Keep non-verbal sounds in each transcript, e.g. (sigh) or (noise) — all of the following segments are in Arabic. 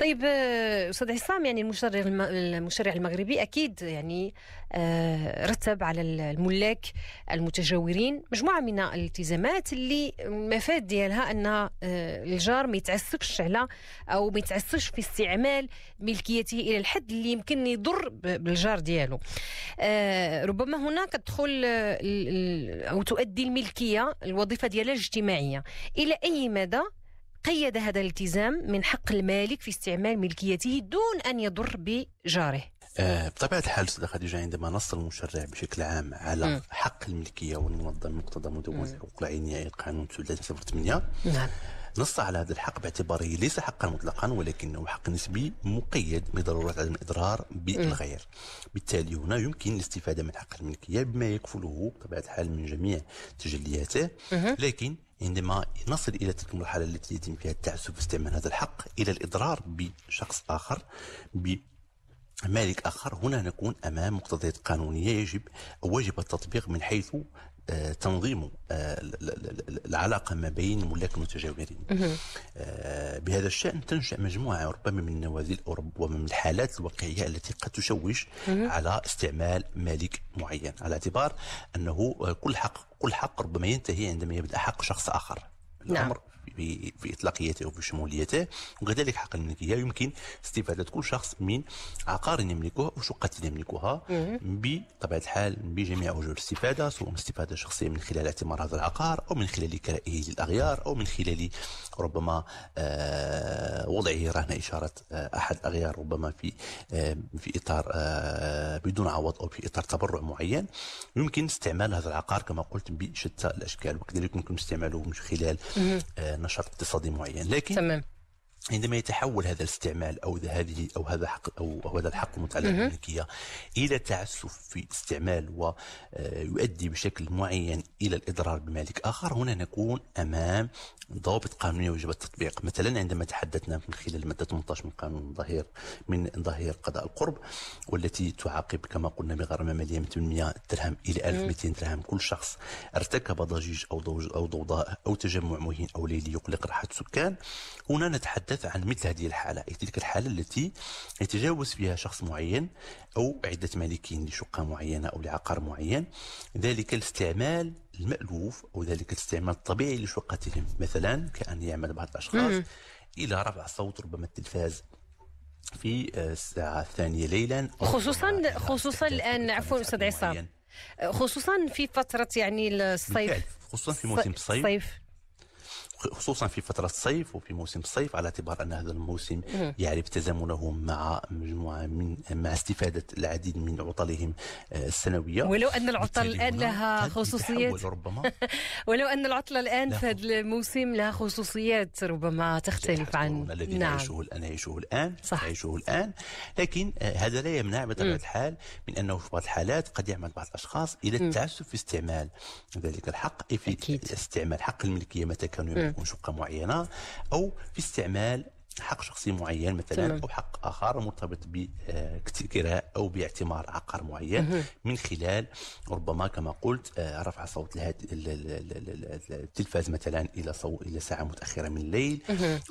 طيب آه، استاذ عصام يعني المشرع المشرع المغربي اكيد يعني آه، رتب على الملاك المتجاورين مجموعه من الالتزامات اللي المفاد ديالها ان آه، الجار ما يتعسفش على او ما يتعسفش في استعمال ملكيته الى الحد اللي يمكن يضر بالجار ديالو ربما هنا تدخل او تؤدي الملكيه الوظيفه ديالها الاجتماعيه الى اي مدى قيد هذا الالتزام من حق المالك في استعمال ملكيته دون أن يضر بجاره آه، بطبيعه الحال سيدة خديجه عندما نص المشرع بشكل عام على م. حق الملكيه والمنظم مقتضى مدونه الحقوق العينيه القانون 308 نعم نص على هذا الحق باعتباره ليس حقا مطلقا ولكنه حق نسبي مقيد بضروره عدم الاضرار بالغير بالتالي هنا يمكن الاستفاده من حق الملكيه بما يكفله بطبيعه الحال من جميع تجلياته لكن عندما نصل إلى تلك المرحلة التي يتم فيها التعسف باستعمال هذا الحق إلى الإضرار بشخص آخر ب مالك آخر هنا نكون أمام مقتضيات قانونية يجب واجب التطبيق من حيث آه، تنظيم آه، العلاقة ما بين الملاك المتجاورين آه، بهذا الشأن تنشأ مجموعة ربما من النوازل ومن الحالات الواقعية التي قد تشوش على استعمال مالك معين على اعتبار أنه كل حق كل حق ربما ينتهي عندما يبدأ حق شخص آخر نعم. الأمر نعم. في إطلاقيته وفي شموليته وكذلك حق الملكية يمكن استفادة كل شخص من عقار يملكه أو شقة يملكها بطبيعة الحال بجميع وجوه الاستفادة سواء استفادة شخصية من خلال اعتمار هذا العقار أو من خلال كرائه للأغيار أو من خلال ربما آه، وضعه رهن إشارة آه، أحد الأغيار ربما في آه، في إطار بدون عوض أو في إطار تبرع معين يمكن استعمال هذا العقار كما قلت بشتى الأشكال وكذلك يمكن استعماله من خلال نشاط اقتصادي معين لكن تمام. عندما يتحول هذا الاستعمال او هذه او هذا حق او, هذا الحق المتعلق بالملكيه الى تعسف في استعمال ويؤدي آه، بشكل معين الى الاضرار بمالك اخر هنا نكون امام ضوابط قانونيه وجب التطبيق مثلا عندما تحدثنا من خلال الماده 18 من قانون ظهير من ظهير قضاء القرب والتي تعاقب كما قلنا بغرامه ماليه من 800 درهم الى 1200 درهم كل شخص ارتكب ضجيج او ضوضاء او تجمع مهين او ليلي يقلق راحه السكان هنا نتحدث نتحدث عن مثل هذه الحالة أي تلك الحالة التي يتجاوز فيها شخص معين أو عدة مالكين لشقة معينة أو لعقار معين ذلك الاستعمال المألوف أو ذلك الاستعمال الطبيعي لشقتهم مثلا كأن يعمل بعض الأشخاص م- إلى رفع صوت ربما التلفاز في آه، الساعة الثانية ليلا خصوصا خصوصا الآن عفوا أستاذ عصام خصوصا في فترة يعني الصيف خصوصا في موسم الصيف خصوصا في فترة الصيف وفي موسم الصيف على اعتبار أن هذا الموسم يعرف تزامنه مع مجموعة من مع استفادة العديد من عطلهم آه، السنوية ولو أن العطل الآن لها خصوصيات ربما (laughs) ولو أن العطلة الآن في هذا الموسم لها خصوصيات ربما تختلف عن الذي نعم. نعيشه الآن نعيشه الآن صح. نعيشه الآن لكن آه، هذا لا يمنع بطبيعة الحال من أنه في بعض الحالات قد يعمل بعض الأشخاص إلى التعسف في استعمال ذلك الحق في أكيد. استعمال حق الملكية متى كانوا وشقه معينه او في استعمال حق شخصي معين مثلا تمام. او حق اخر مرتبط باكراء او باعتمار عقار معين من خلال ربما كما قلت آه، رفع صوت التلفاز مثلا الى صوت الى ساعه متاخره من الليل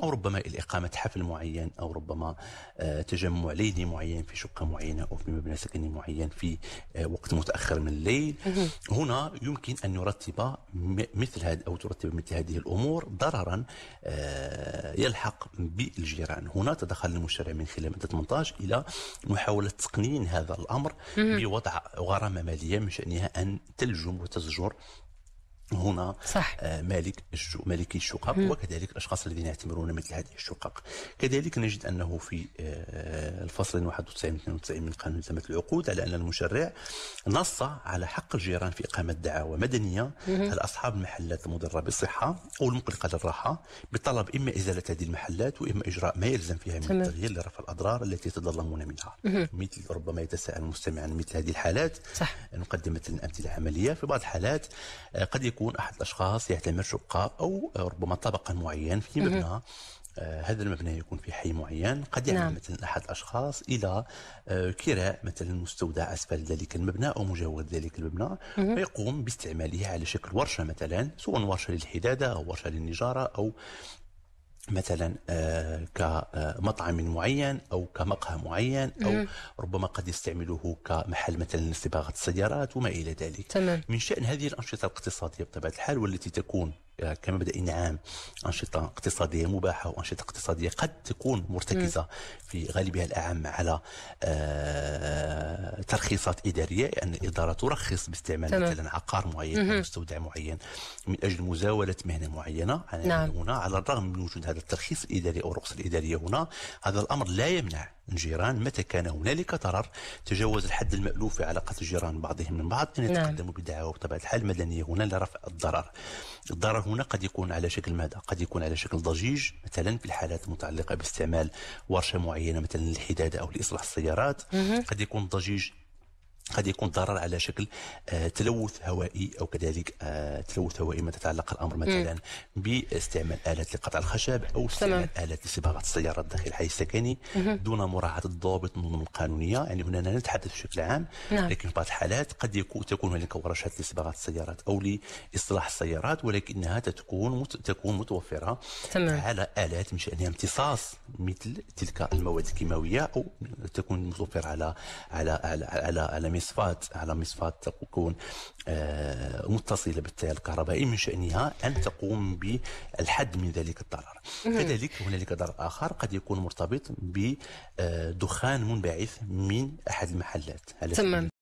او ربما الى اقامه حفل معين او ربما آه، تجمع ليلي معين في شقه معينه او في مبنى سكني معين في آه، وقت متاخر من الليل هنا يمكن ان يرتب مثل هذا او ترتب مثل هذه الامور ضررا يلحق بالجيران هنا تدخل المشرع من خلال ماده 18 الى محاوله تقنين هذا الامر بوضع غرامه ماليه من شانها ان تلجم وتزجر هنا صح. آه، مالك مالكي الشقق وكذلك الاشخاص الذين يعتمرون مثل هذه الشقق كذلك نجد انه في آه، الفصل 91 92 من قانون التزامات العقود على ان المشرع نص على حق الجيران في اقامه دعاوى مدنيه على اصحاب المحلات المضره بالصحه او المقلقه للراحه بطلب اما ازاله هذه المحلات واما اجراء ما يلزم فيها من التغيير لرفع الاضرار التي يتظلمون منها مثل ربما يتساءل المستمع عن مثل هذه الحالات صح. نقدم مثلا أمثلة عملية في بعض الحالات آه، قد يكون أحد الأشخاص يعتمر شقة أو ربما طبقا معين في مبنى آه، هذا المبنى يكون في حي معين قد يعمل يعني نعم. مثلا احد الاشخاص الى آه، كراء مثلا مستودع اسفل ذلك المبنى او مجاور ذلك المبنى ويقوم باستعماله على شكل ورشه مثلا سواء ورشه للحداده او ورشه للنجاره او مثلا آه، كمطعم آه، معين او كمقهى معين او ربما قد يستعمله كمحل مثلا لصباغه السيارات وما الى ذلك تمام. من شان هذه الانشطه الاقتصاديه بطبيعه الحال والتي تكون آه، كمبدا عام انشطه اقتصاديه مباحه وانشطه اقتصاديه قد تكون مرتكزه في غالبها الاعم على آه، ترخيصات اداريه ان يعني الاداره ترخص باستعمال مثلا عقار معين او يعني مستودع معين من اجل مزاوله مهنه معينه يعني نعم. هنا على الرغم من وجود هذا الترخيص الاداري او الرخصه الاداريه هنا هذا الامر لا يمنع الجيران متى كان هنالك ضرر تجاوز الحد المألوف في علاقة الجيران بعضهم من بعض أن نعم. يتقدموا بدعاوى بطبيعة الحال مدنية هنا لرفع الضرر الضرر هنا قد يكون على شكل ماذا؟ قد يكون على شكل ضجيج مثلا في الحالات المتعلقة باستعمال ورشة معينة مثلا للحدادة أو لإصلاح السيارات قد يكون ضجيج قد يكون ضرر على شكل آه، تلوث هوائي او كذلك آه، تلوث هوائي ما تتعلق الامر مثلا باستعمال الات لقطع الخشب او استعمال الات لصباغه السيارات داخل الحي السكني دون مراعاه الضوابط النظم القانونيه يعني هنا نتحدث بشكل عام نعم. لكن في بعض الحالات قد يكون تكون هناك ورشات لصباغه السيارات او لاصلاح السيارات ولكنها تكون تكون متوفره تمام. على الات من شانها امتصاص مثل تلك المواد الكيماويه او تكون متوفره على على على على, على, على مصفات على مصفات تكون آه، متصلة بالتيار الكهربائي من شأنها أن تقوم بالحد من ذلك الضرر كذلك هنالك ضرر آخر قد يكون مرتبط بدخان آه، منبعث من أحد المحلات تمام